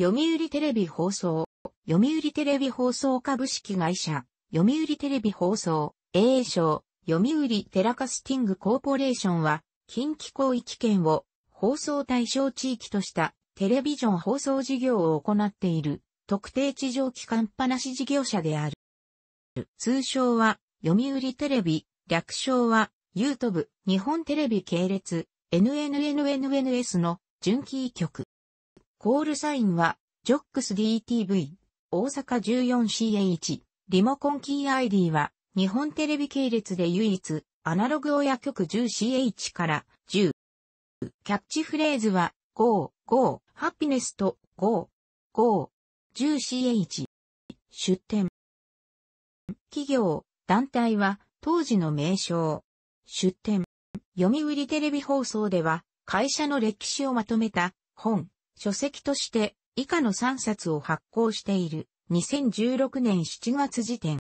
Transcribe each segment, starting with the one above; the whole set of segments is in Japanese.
読売テレビ放送、読売テレビ放送株式会社、読売テレビ放送、a 賞読売テラカスティングコーポレーションは、近畿広域圏を放送対象地域としたテレビジョン放送事業を行っている特定地上機関ぱなし事業者である。通称は、読売テレビ、略称は、ユートブ、日本テレビ系列、NNNNNS の準キー局。コールサインは、ジョックス DTV、大阪1 4 c h リモコンキー ID は、日本テレビ系列で唯一、アナログ親局 10CH から10。キャッチフレーズは、GO、GO、ハピネスと GO、GO、10CH。出店。企業、団体は、当時の名称。出店。読売テレビ放送では、会社の歴史をまとめた、本、書籍として以下の3冊を発行している2016年7月時点。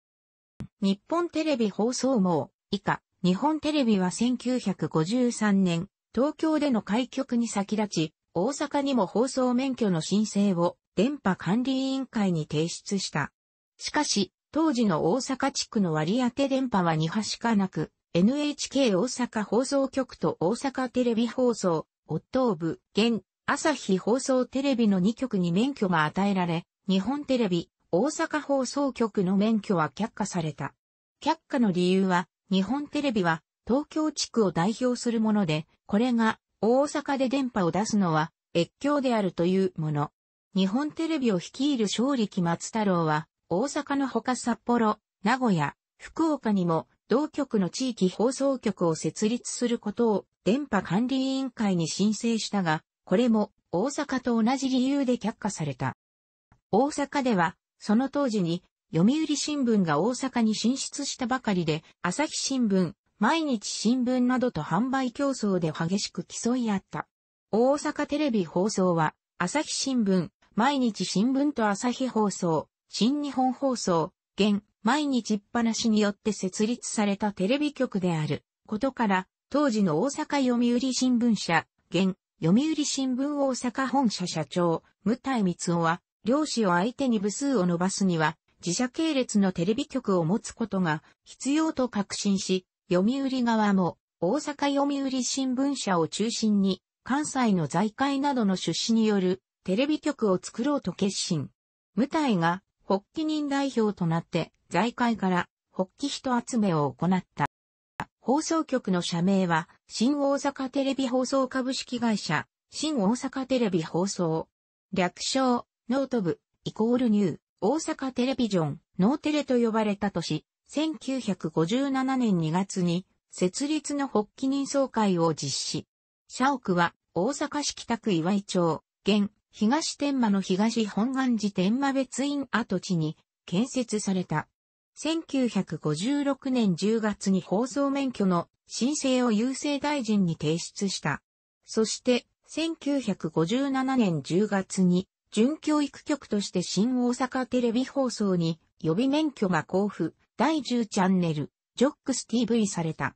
日本テレビ放送網以下日本テレビは1953年東京での開局に先立ち大阪にも放送免許の申請を電波管理委員会に提出した。しかし当時の大阪地区の割り当て電波は2波しかなく NHK 大阪放送局と大阪テレビ放送、オットーブ、現朝日放送テレビの2局に免許が与えられ、日本テレビ、大阪放送局の免許は却下された。却下の理由は、日本テレビは東京地区を代表するもので、これが大阪で電波を出すのは越境であるというもの。日本テレビを率いる勝力松太郎は、大阪のほか札幌、名古屋、福岡にも同局の地域放送局を設立することを電波管理委員会に申請したが、これも大阪と同じ理由で却下された。大阪では、その当時に、読売新聞が大阪に進出したばかりで、朝日新聞、毎日新聞などと販売競争で激しく競い合った。大阪テレビ放送は、朝日新聞、毎日新聞と朝日放送、新日本放送、現、毎日っぱなしによって設立されたテレビ局であることから、当時の大阪読売新聞社、現、読売新聞大阪本社社長、無体光夫は、漁師を相手に部数を伸ばすには、自社系列のテレビ局を持つことが必要と確信し、読売側も大阪読売新聞社を中心に関西の財界などの出資によるテレビ局を作ろうと決心。無体が発起人代表となって財界から発起人集めを行った。放送局の社名は新大阪テレビ放送株式会社、新大阪テレビ放送。略称、ノート部、イコールニュー、大阪テレビジョン、ノーテレと呼ばれた年、1957年2月に、設立の発起人総会を実施。社屋は、大阪市北区岩井町、現、東天満の東本願寺天満別院跡地に、建設された。1956年10月に放送免許の申請を郵政大臣に提出した。そして、1957年10月に、準教育局として新大阪テレビ放送に予備免許が交付、第10チャンネル、ジョックス TV された。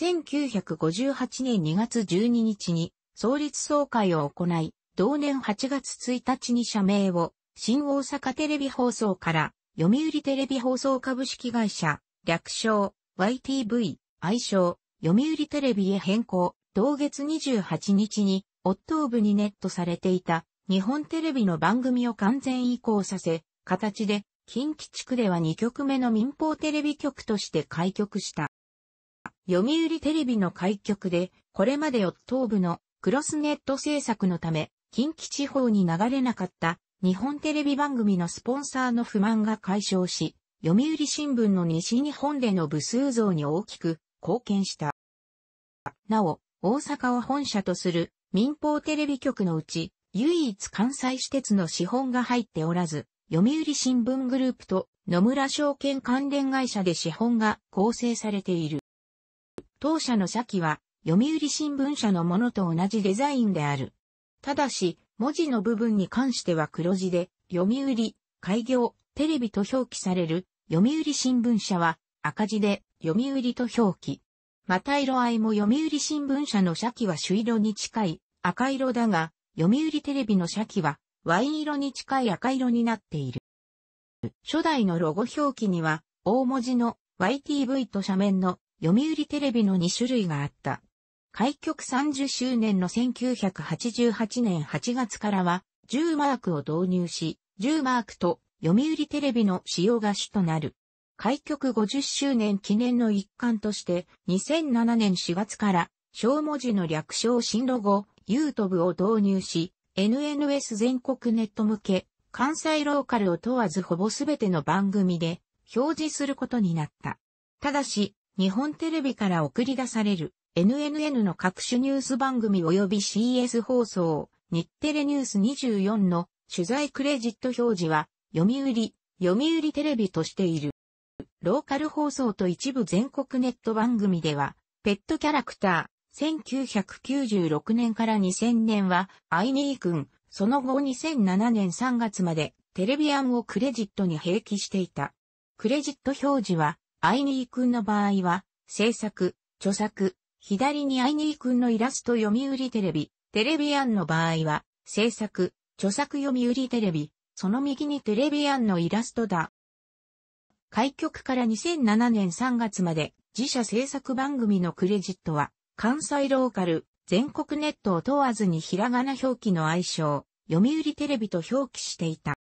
1958年2月12日に創立総会を行い、同年8月1日に社名を新大阪テレビ放送から読売テレビ放送株式会社、略称 YTV、愛称読売テレビへ変更、同月28日に、オットーブにネットされていた、日本テレビの番組を完全移行させ、形で、近畿地区では2局目の民放テレビ局として開局した。読売テレビの開局で、これまでオットーブのクロスネット制作のため、近畿地方に流れなかった日本テレビ番組のスポンサーの不満が解消し、読売新聞の西日本での部数増に大きく貢献した。なお、大阪を本社とする民放テレビ局のうち、唯一関西私鉄の資本が入っておらず、読売新聞グループと野村証券関連会社で資本が構成されている。当社の先は、読売新聞社のものと同じデザインである。ただし、文字の部分に関しては黒字で、読売、開業、テレビと表記される、読売新聞社は赤字で、読売と表記。また色合いも読売新聞社の社記は朱色に近い赤色だが、読売テレビの社記はワイン色に近い赤色になっている。初代のロゴ表記には、大文字の YTV と斜面の読売テレビの2種類があった。開局30周年の1988年8月からは、10マークを導入し、10マークと読売テレビの使用が主となる。開局50周年記念の一環として、2007年4月から、小文字の略称新ロゴ、YouTube を導入し、NNS 全国ネット向け、関西ローカルを問わずほぼすべての番組で表示することになった。ただし、日本テレビから送り出される NNN の各種ニュース番組及び CS 放送、日テレニュース24の取材クレジット表示は、読売、読売テレビとしている。ローカル放送と一部全国ネット番組では、ペットキャラクター、1996年から2000年は、アイニー君、その後2007年3月まで、テレビアンをクレジットに併記していた。クレジット表示は、アイニー君の場合は、制作、著作、左にアイニー君のイラスト読売テレビ、テレビアンの場合は、制作、著作読売テレビ、その右にテレビアンのイラストだ。開局から2007年3月まで自社制作番組のクレジットは関西ローカル、全国ネットを問わずにひらがな表記の愛称、読売テレビと表記していた。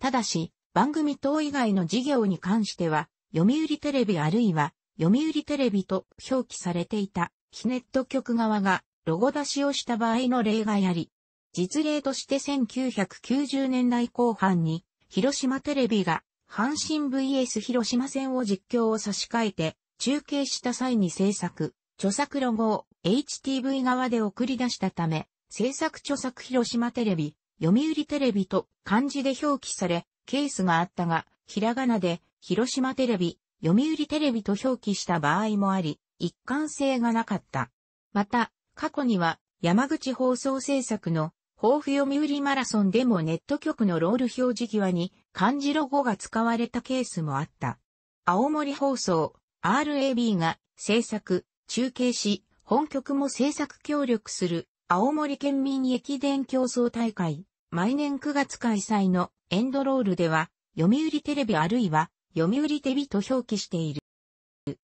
ただし、番組等以外の事業に関しては、読売テレビあるいは、読売テレビと表記されていた、日ネット局側がロゴ出しをした場合の例があり、実例として1990年代後半に、広島テレビが阪神 VS 広島戦を実況を差し替えて、中継した際に制作、著作ロゴを HTV 側で送り出したため、制作著作広島テレビ、読売テレビと漢字で表記され、ケースがあったが、ひらがなで広島テレビ、読売テレビと表記した場合もあり、一貫性がなかった。また、過去には山口放送制作の豊富読売マラソンでもネット局のロール表示際に漢字ロゴが使われたケースもあった。青森放送、RAB が制作、中継し、本局も制作協力する、青森県民駅伝競争大会、毎年9月開催のエンドロールでは、読売テレビあるいは、読売テビと表記している。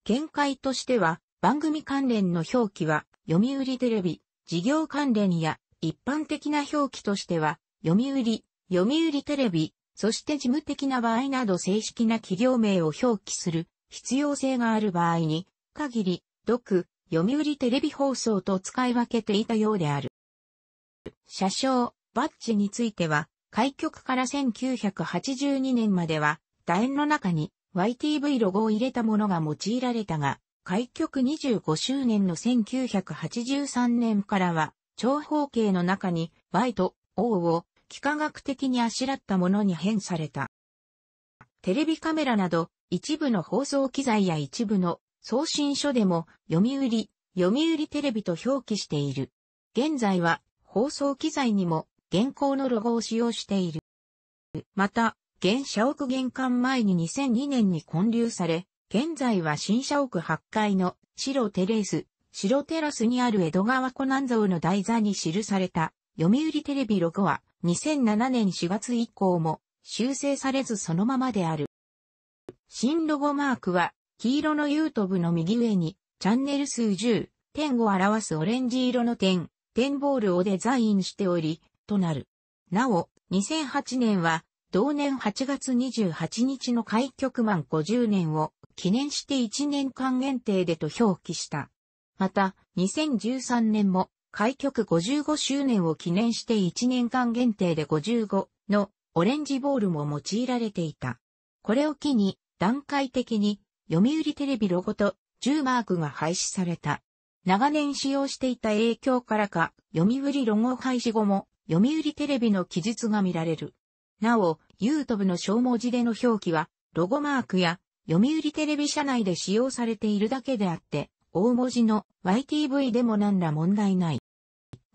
見解としては、番組関連の表記は、読売テレビ、事業関連や、一般的な表記としては、読売、読売テレビ、そして事務的な場合など正式な企業名を表記する必要性がある場合に、限り、読、読売テレビ放送と使い分けていたようである。車掌、バッジについては、開局から1982年までは、楕円の中に YTV ロゴを入れたものが用いられたが、開局25周年の1983年からは、長方形の中に Y と O を幾何学的にあしらったものに変された。テレビカメラなど、一部の放送機材や一部の送信書でも、読売、読売テレビと表記している。現在は、放送機材にも、現行のロゴを使用している。また、現社屋玄関前に2002年に建立され、現在は新社屋8階の白テレース、白テラスにある江戸川湖南像の台座に記された読売テレビロゴは2007年4月以降も修正されずそのままである。新ロゴマークは、黄色の YouTube の右上に、チャンネル数10、点を表すオレンジ色の点、点ボールをデザインしており、となる。なお、2008年は、同年8月28日の開局満50年を記念して1年間限定でと表記した。また、2013年も開局55周年を記念して1年間限定で55のオレンジボールも用いられていた。これを機に段階的に読売テレビロゴと10マークが廃止された。長年使用していた影響からか、読売ロゴ廃止後も、読売テレビの記述が見られる。なお、YouTube の小文字での表記は、ロゴマークや、読売テレビ社内で使用されているだけであって、大文字の YTV でも何ら問題ない。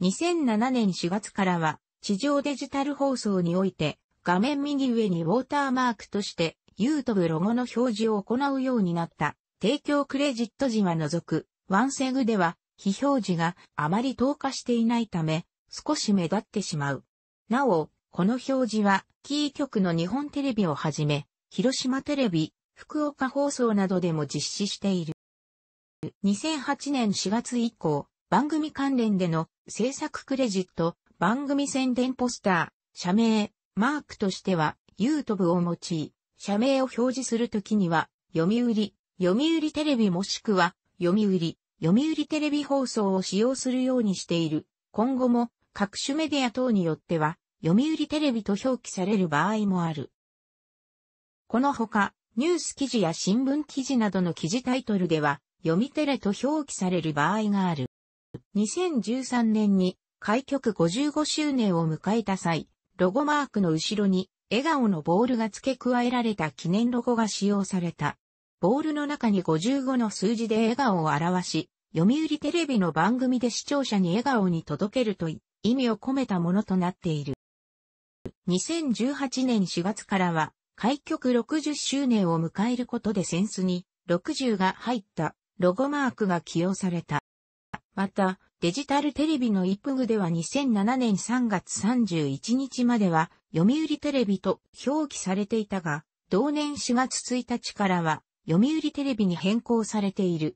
2007年4月からは、地上デジタル放送において、画面右上にウォーターマークとして、YouTube ロゴの表示を行うようになった。提供クレジット時は除く、ワンセグでは、非表示があまり透過していないため、少し目立ってしまう。なお、この表示は、キー局の日本テレビをはじめ、広島テレビ、福岡放送などでも実施している。2008年4月以降、番組関連での制作クレジット、番組宣伝ポスター、社名、マークとしては YouTube を用い、社名を表示するときには、読売、読売テレビもしくは、読売、読売テレビ放送を使用するようにしている。今後も、各種メディア等によっては、読売テレビと表記される場合もある。このほか、ニュース記事や新聞記事などの記事タイトルでは、読みテレと表記される場合がある。2013年に開局55周年を迎えた際、ロゴマークの後ろに笑顔のボールが付け加えられた記念ロゴが使用された。ボールの中に55の数字で笑顔を表し、読売テレビの番組で視聴者に笑顔に届けると意味を込めたものとなっている。2018年4月からは、開局60周年を迎えることでセンスに60が入ったロゴマークが起用された。また、デジタルテレビの一部では2007年3月31日までは、読売テレビと表記されていたが、同年4月1日からは、読売テレビに変更されている。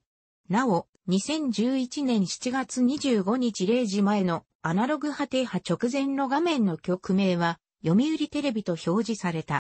なお、2011年7月25日0時前のアナログ波停波直前の画面の曲名は、読売テレビと表示された。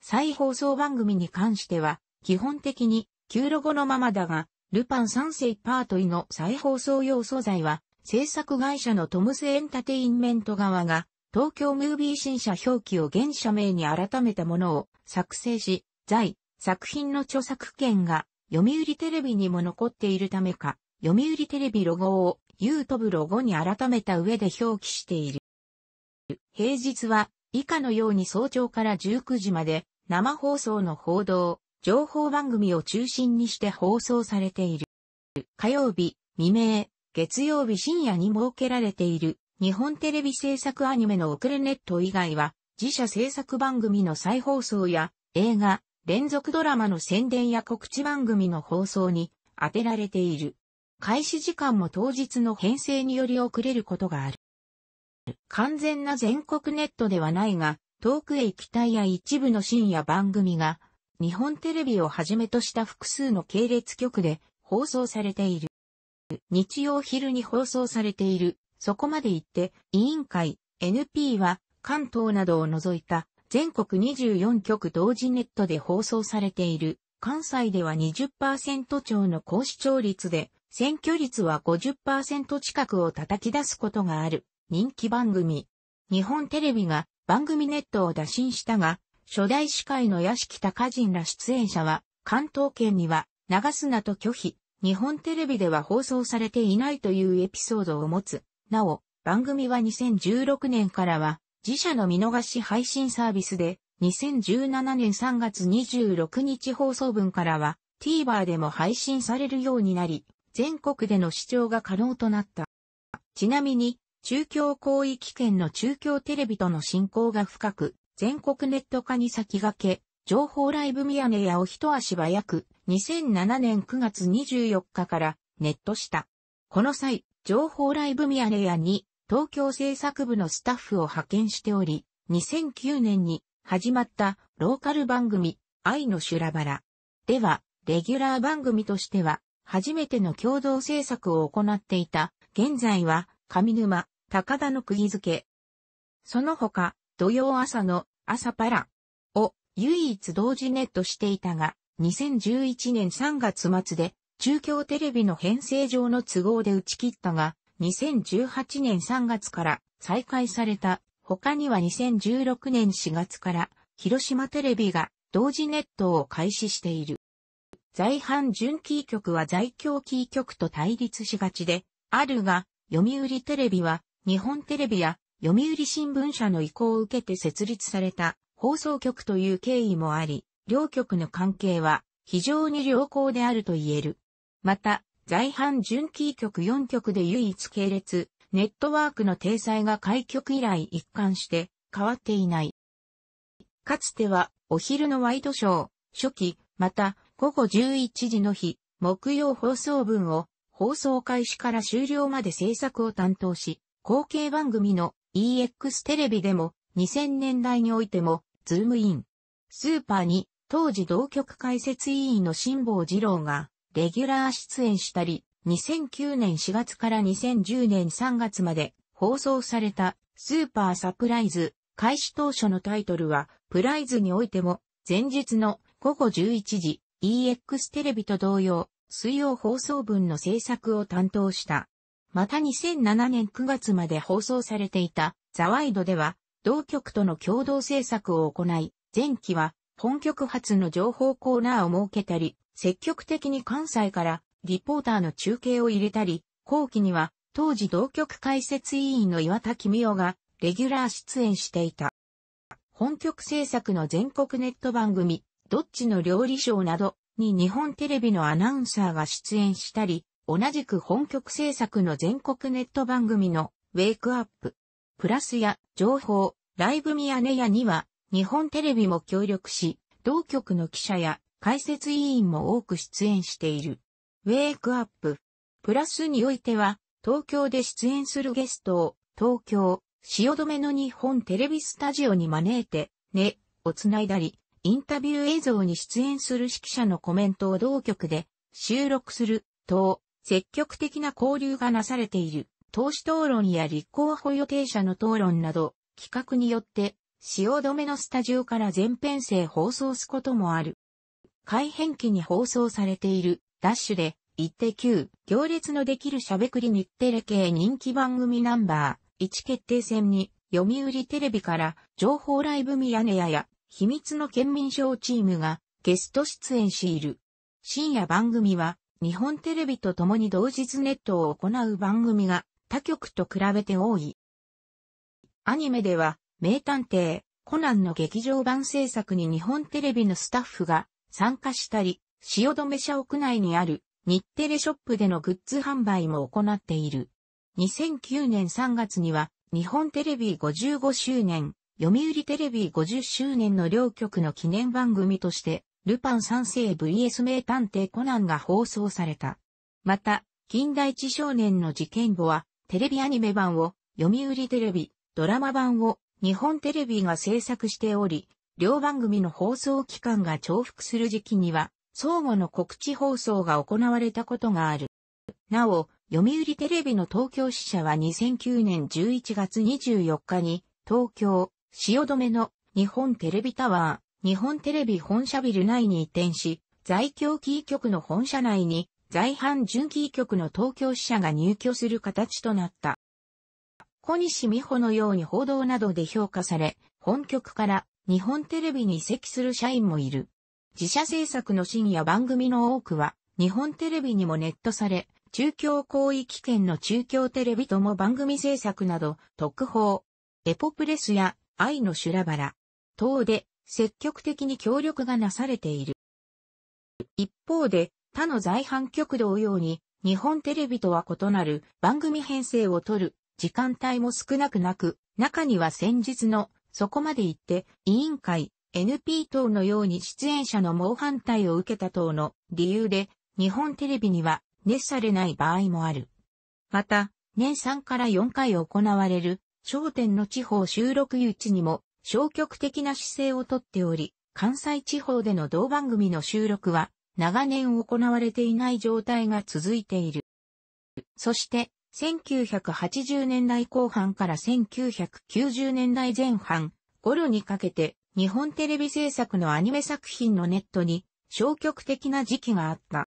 再放送番組に関しては、基本的に、旧ロゴのままだが、ルパン三世パートイの再放送用素材は、制作会社のトムスエンタテインメント側が、東京ムービー新社表記を現社名に改めたものを作成し、在、作品の著作権が読売テレビにも残っているためか、読売テレビロゴを YouTube ロゴに改めた上で表記している。平日は以下のように早朝から19時まで生放送の報道、情報番組を中心にして放送されている。火曜日、未明、月曜日深夜に設けられている日本テレビ制作アニメの遅れネット以外は自社制作番組の再放送や映画、連続ドラマの宣伝や告知番組の放送に当てられている。開始時間も当日の編成により遅れることがある。完全な全国ネットではないが、遠くへ行きたいや一部の深夜番組が日本テレビをはじめとした複数の系列局で放送されている。日曜昼に放送されている。そこまで言って、委員会、NP は関東などを除いた全国24局同時ネットで放送されている。関西では20%超の高視聴率で、選挙率は50%近くを叩き出すことがある人気番組。日本テレビが番組ネットを打診したが、初代司会の屋敷高人ら出演者は、関東圏には流すなと拒否、日本テレビでは放送されていないというエピソードを持つ。なお、番組は2016年からは、自社の見逃し配信サービスで、2017年3月26日放送分からは、TVer でも配信されるようになり、全国での視聴が可能となった。ちなみに、中京広域圏の中京テレビとの進行が深く、全国ネット化に先駆け、情報ライブミヤネ屋を一足早く、2007年9月24日からネットした。この際、情報ライブミヤネ屋に東京制作部のスタッフを派遣しており、2009年に始まったローカル番組愛の修羅原。では、レギュラー番組としては、初めての共同制作を行っていた、現在は、上沼、高田の釘付け。その他、土曜朝の朝パラを唯一同時ネットしていたが、2011年3月末で中京テレビの編成上の都合で打ち切ったが、2018年3月から再開された。他には2016年4月から広島テレビが同時ネットを開始している。在阪準キー局は在京キー局と対立しがちであるが、読売テレビは日本テレビや読売新聞社の意向を受けて設立された放送局という経緯もあり、両局の関係は非常に良好であると言える。また、在阪準キー局4局で唯一系列、ネットワークの体裁が開局以来一貫して変わっていない。かつては、お昼のワイドショー、初期、また、午後11時の日、木曜放送分を、放送開始から終了まで制作を担当し、後継番組の EX テレビでも2000年代においてもズームイン。スーパーに当時同局解説委員の辛坊二郎がレギュラー出演したり、2009年4月から2010年3月まで放送されたスーパーサプライズ開始当初のタイトルはプライズにおいても前日の午後11時 EX テレビと同様水曜放送分の制作を担当したまた2007年9月まで放送されていたザワイドでは、同局との共同制作を行い、前期は本局発の情報コーナーを設けたり、積極的に関西からリポーターの中継を入れたり、後期には当時同局解説委員の岩田君夫がレギュラー出演していた。本局制作の全国ネット番組、どっちの料理賞などに日本テレビのアナウンサーが出演したり、同じく本局制作の全国ネット番組のウェイクアップ、プラスや情報、ライブミヤネ屋には日本テレビも協力し、同局の記者や解説委員も多く出演している。ウェイクアップ、プラスにおいては、東京で出演するゲストを、東京、汐留の日本テレビスタジオに招いて、ね、をつないだり、インタビュー映像に出演する指揮者のコメントを同局で収録する、等、積極的な交流がなされている、投資討論や立候補予定者の討論など、企画によって、止めのスタジオから全編成放送すこともある。改編期に放送されている、ダッシュで、一定級、行列のできるしゃべくり日テレ系人気番組ナンバー1決定戦に、読売テレビから情報ライブミヤネ屋や秘密の県民賞チームがゲスト出演している。深夜番組は日本テレビと共に同日ネットを行う番組が他局と比べて多い。アニメでは、名探偵、コナンの劇場版制作に日本テレビのスタッフが参加したり、汐留社屋内にある日テレショップでのグッズ販売も行っている。2009年3月には、日本テレビ55周年、読売テレビ50周年の両局の記念番組としてルパン三世 VS 名探偵コナンが放送された。また、近代一少年の事件簿は、テレビアニメ版を、読売テレビ、ドラマ版を、日本テレビが制作しており、両番組の放送期間が重複する時期には、相互の告知放送が行われたことがある。なお、読売テレビの東京支社は2009年11月24日に、東京、汐留の日本テレビタワー、日本テレビ本社ビル内に移転し、在京キー局の本社内に、在阪準キー局の東京支社が入居する形となった。小西美穂のように報道などで評価され、本局から日本テレビに移籍する社員もいる。自社制作の深夜番組の多くは、日本テレビにもネットされ、中京広域圏の中京テレビとも番組制作など、特報、エポプレスや愛の修羅原、等で積極的に協力がなされている。一方で、他の在阪局同様に、日本テレビとは異なる番組編成を取る時間帯も少なくなく、中には先日のそこまで行って委員会 NP 等のように出演者の猛反対を受けた等の理由で日本テレビには熱されない場合もある。また、年3から4回行われる焦点の地方収録誘致にも消極的な姿勢をとっており、関西地方での同番組の収録は長年行われていない状態が続いている。そして、1980年代後半から1990年代前半頃にかけて日本テレビ制作のアニメ作品のネットに消極的な時期があった。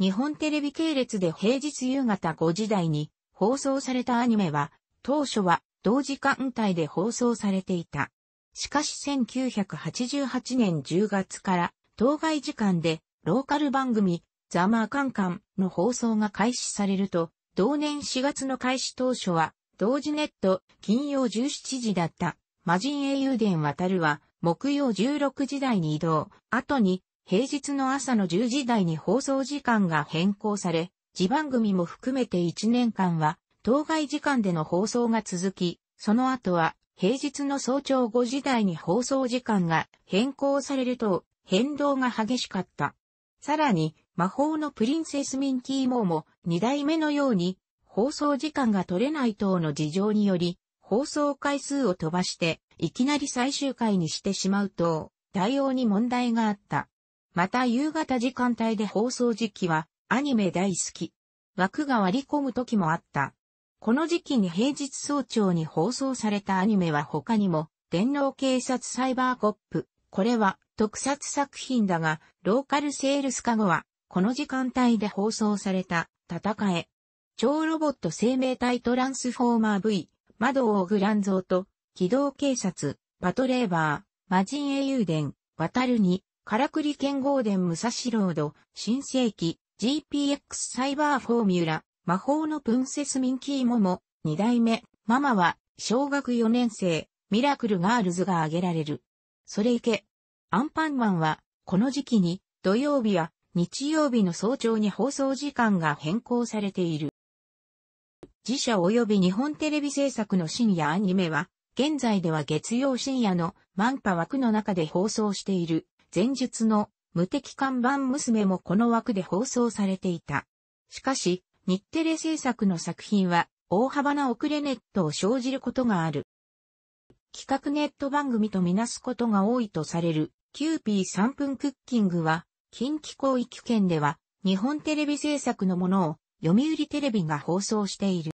日本テレビ系列で平日夕方5時台に放送されたアニメは当初は同時間帯で放送されていた。しかし1988年10月から当該時間でローカル番組ザ・マーカンカンの放送が開始されると、同年4月の開始当初は同時ネット金曜17時だった魔人英雄伝渡るは木曜16時台に移動、後に平日の朝の10時台に放送時間が変更され、自番組も含めて1年間は当該時間での放送が続き、その後は平日の早朝5時台に放送時間が変更されると変動が激しかった。さらに、魔法のプリンセスミンキーモーも2代目のように放送時間が取れない等の事情により放送回数を飛ばしていきなり最終回にしてしまうと対応に問題があった。また夕方時間帯で放送時期はアニメ大好き。枠が割り込む時もあった。この時期に平日早朝に放送されたアニメは他にも、電脳警察サイバーコップ、これは特撮作品だが、ローカルセールスカゴは、この時間帯で放送された、戦え。超ロボット生命体トランスフォーマー V、窓をグランゾーと、機動警察、パトレーバー、魔人英雄伝、渡るに、からくり剣豪伝武蔵ロード、新世紀、GPX サイバーフォーミュラ、魔法のプンセスミンキーモも、二代目、ママは、小学4年生、ミラクルガールズが挙げられる。それいけ。アンパンマンは、この時期に、土曜日や日曜日の早朝に放送時間が変更されている。自社及び日本テレビ制作の深夜アニメは、現在では月曜深夜のマンパ枠の中で放送している、前述の無敵看板娘もこの枠で放送されていた。しかし、日テレ制作の作品は大幅な遅れネットを生じることがある。企画ネット番組とみなすことが多いとされるキューピー3分クッキングは近畿広域圏では日本テレビ制作のものを読売テレビが放送している。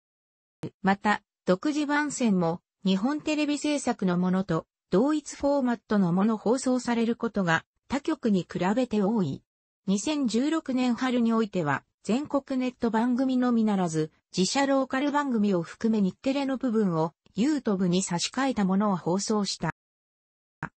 また、独自番宣も日本テレビ制作のものと同一フォーマットのもの放送されることが他局に比べて多い。2016年春においては全国ネット番組のみならず、自社ローカル番組を含め日テレの部分を YouTube に差し替えたものを放送した。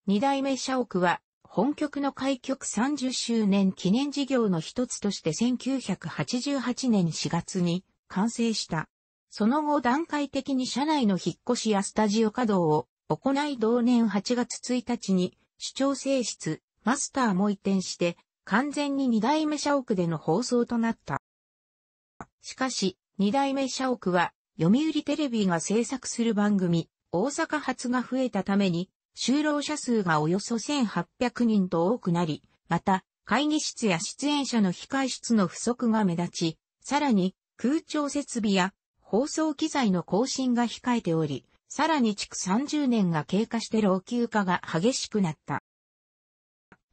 二代目社屋は、本局の開局30周年記念事業の一つとして1988年4月に完成した。その後段階的に社内の引っ越しやスタジオ稼働を行い同年8月1日に、主張性質、マスターも移転して、完全に二代目社屋での放送となった。しかし、二代目社屋は、読売テレビが制作する番組、大阪発が増えたために、就労者数がおよそ1800人と多くなり、また、会議室や出演者の控室の不足が目立ち、さらに、空調設備や放送機材の更新が控えており、さらに築30年が経過して老朽化が激しくなった。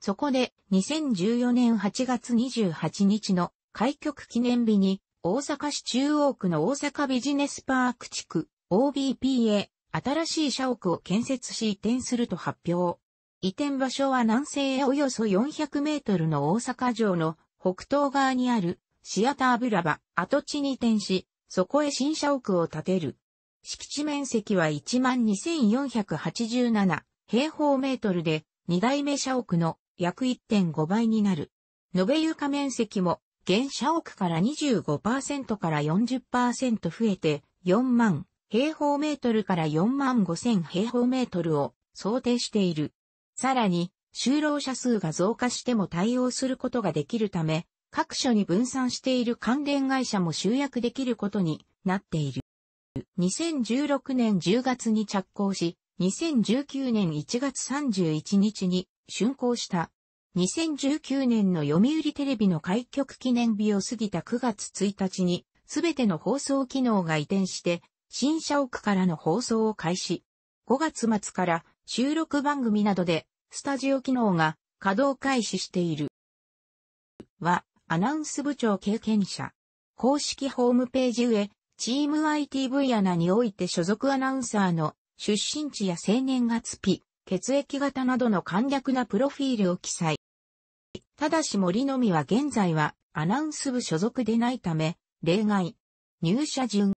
そこで2014年8月28日の開局記念日に大阪市中央区の大阪ビジネスパーク地区 OBP a 新しい社屋を建設し移転すると発表。移転場所は南西へおよそ400メートルの大阪城の北東側にあるシアターブラバ跡地に移転し、そこへ新社屋を建てる。敷地面積は12,487平方メートルで、二代目社屋の約1.5倍になる。延べ床面積も、現社屋から25%から40%増えて、4万平方メートルから4万5 0平方メートルを想定している。さらに、就労者数が増加しても対応することができるため、各所に分散している関連会社も集約できることになっている。2016年10月に着工し、2019年1月31日に竣工した。2019年の読売テレビの開局記念日を過ぎた9月1日に、すべての放送機能が移転して、新社屋からの放送を開始。5月末から収録番組などで、スタジオ機能が稼働開始している。は、アナウンス部長経験者。公式ホームページ上、チーム IT 分野において所属アナウンサーの出身地や生年月日、血液型などの簡略なプロフィールを記載。ただし森のみは現在はアナウンス部所属でないため、例外。入社順。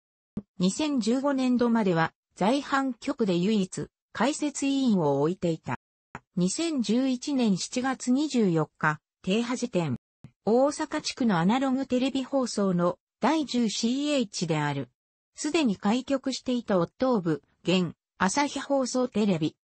2015年度までは在阪局で唯一解説委員を置いていた。2011年7月24日、停波時点。大阪地区のアナログテレビ放送の第 10CH である。すでに開局していたオットーブ、現、朝日放送テレビ、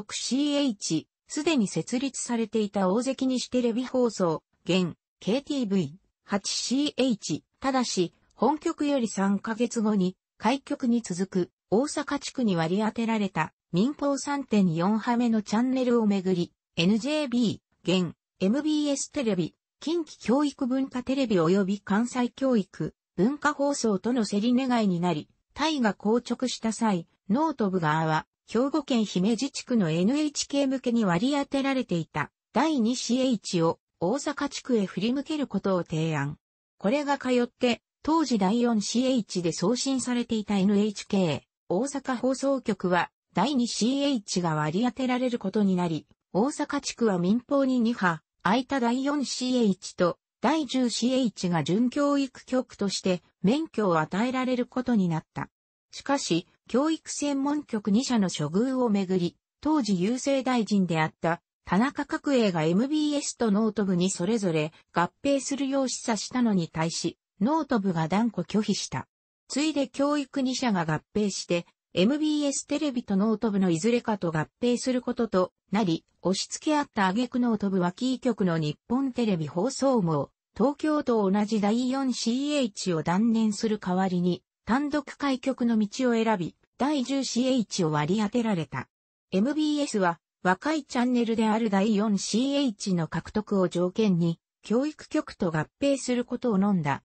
6ch、すでに設立されていた大関西テレビ放送、現、KTV、8ch、ただし、本局より3ヶ月後に、開局に続く、大阪地区に割り当てられた、民放3.4波目のチャンネルをめぐり、NJB、現、MBS テレビ、近畿教育文化テレビ及び関西教育、文化放送との競り願いになり、タイが硬直した際、ノート部側は兵庫県姫路地区の NHK 向けに割り当てられていた第 2CH を大阪地区へ振り向けることを提案。これが通って、当時第 4CH で送信されていた NHK、大阪放送局は、第 2CH が割り当てられることになり、大阪地区は民放に2波、空いた第 4CH と第 10CH が準教育局として免許を与えられることになった。しかし、教育専門局2社の処遇をめぐり、当時郵政大臣であった田中角栄が MBS とノート部にそれぞれ合併するよう示唆したのに対し、ノート部が断固拒否した。ついで教育2社が合併して、MBS テレビとノート部のいずれかと合併することとなり、押し付け合った挙句ノート部はキー局の日本テレビ放送網、東京と同じ第 4CH を断念する代わりに、単独開局の道を選び、第 10CH を割り当てられた。MBS は若いチャンネルである第 4CH の獲得を条件に教育局と合併することを飲んだ。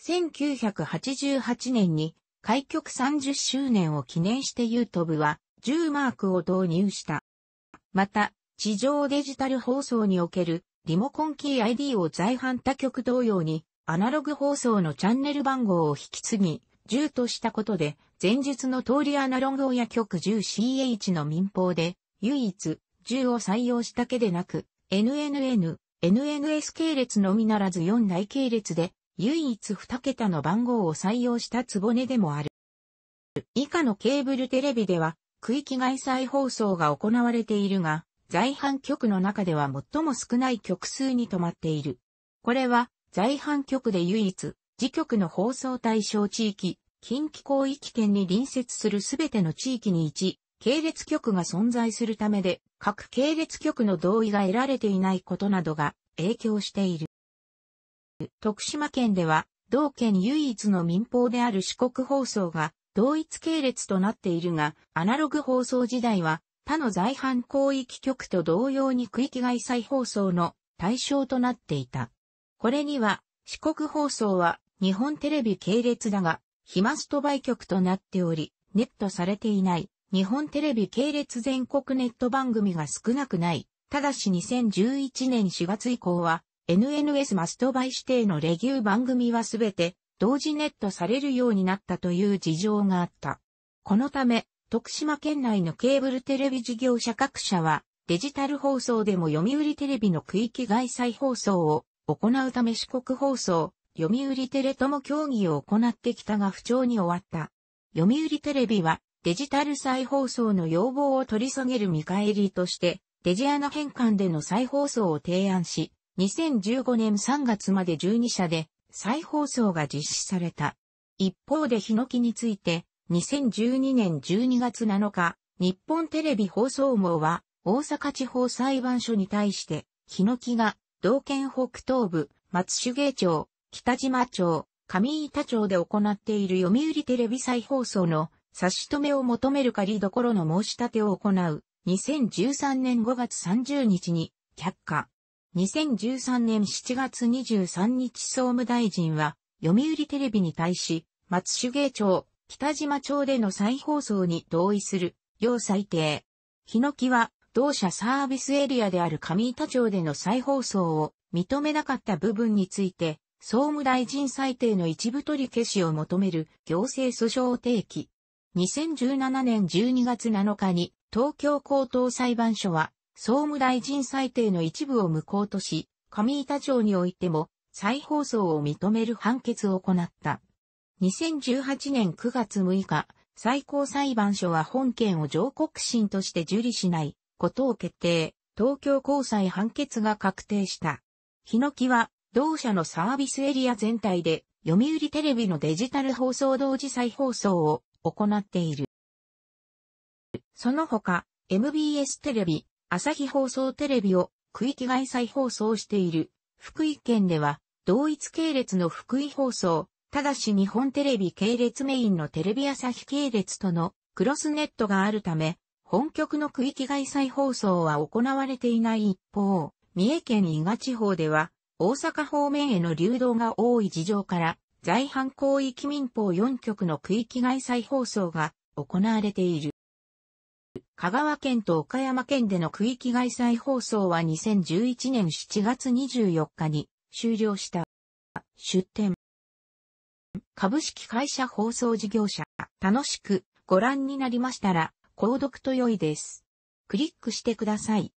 1988年に開局30周年を記念して YouTube は10マークを導入した。また、地上デジタル放送におけるリモコンキー ID を在阪他局同様にアナログ放送のチャンネル番号を引き継ぎ、10としたことで前述の通りアナロン号や極 10CH の民放で、唯一、10を採用したけでなく、NNN、NNS 系列のみならず4大系列で、唯一2桁の番号を採用したつぼねでもある。以下のケーブルテレビでは、区域外再放送が行われているが、在阪局の中では最も少ない局数に止まっている。これは、在阪局で唯一、自局の放送対象地域、近畿広域圏に隣接するすべての地域に1、系列局が存在するためで、各系列局の同意が得られていないことなどが影響している。徳島県では、同県唯一の民放である四国放送が同一系列となっているが、アナログ放送時代は他の在阪広域局と同様に区域外再放送の対象となっていた。これには四国放送は日本テレビ系列だが、ヒマスト売局となっており、ネットされていない、日本テレビ系列全国ネット番組が少なくない。ただし2011年4月以降は、NNS マストバイ指定のレギュー番組はすべて、同時ネットされるようになったという事情があった。このため、徳島県内のケーブルテレビ事業者各社は、デジタル放送でも読売テレビの区域外再放送を行うため四国放送、読売テレとも協議を行ってきたが不調に終わった。読売テレビはデジタル再放送の要望を取り下げる見返りとして、デジアナ変換での再放送を提案し、2015年3月まで12社で再放送が実施された。一方でヒノキについて、2012年12月7日、日本テレビ放送網は、大阪地方裁判所に対して、ヒノキが、道県北東部、松茂町、北島町、上板町で行っている読売テレビ再放送の差し止めを求める借りどころの申し立てを行う2013年5月30日に却下。2013年7月23日総務大臣は読売テレビに対し松茂町、北島町での再放送に同意する、要裁定。日の木は、同社サービスエリアである上板町での再放送を認めなかった部分について、総務大臣裁定の一部取り消しを求める行政訴訟を提起。2017年12月7日に東京高等裁判所は総務大臣裁定の一部を無効とし、上板町においても再放送を認める判決を行った。2018年9月6日、最高裁判所は本件を上告審として受理しないことを決定、東京高裁判決が確定した。日野木は同社のサービスエリア全体で、読売テレビのデジタル放送同時再放送を行っている。その他、MBS テレビ、朝日放送テレビを区域外再放送している。福井県では、同一系列の福井放送、ただし日本テレビ系列メインのテレビ朝日系列とのクロスネットがあるため、本局の区域外再放送は行われていない一方、三重県伊賀地方では、大阪方面への流動が多い事情から、在阪広域民法4局の区域外再放送が行われている。香川県と岡山県での区域外再放送は2011年7月24日に終了した。出展。株式会社放送事業者、楽しくご覧になりましたら、購読と良いです。クリックしてください。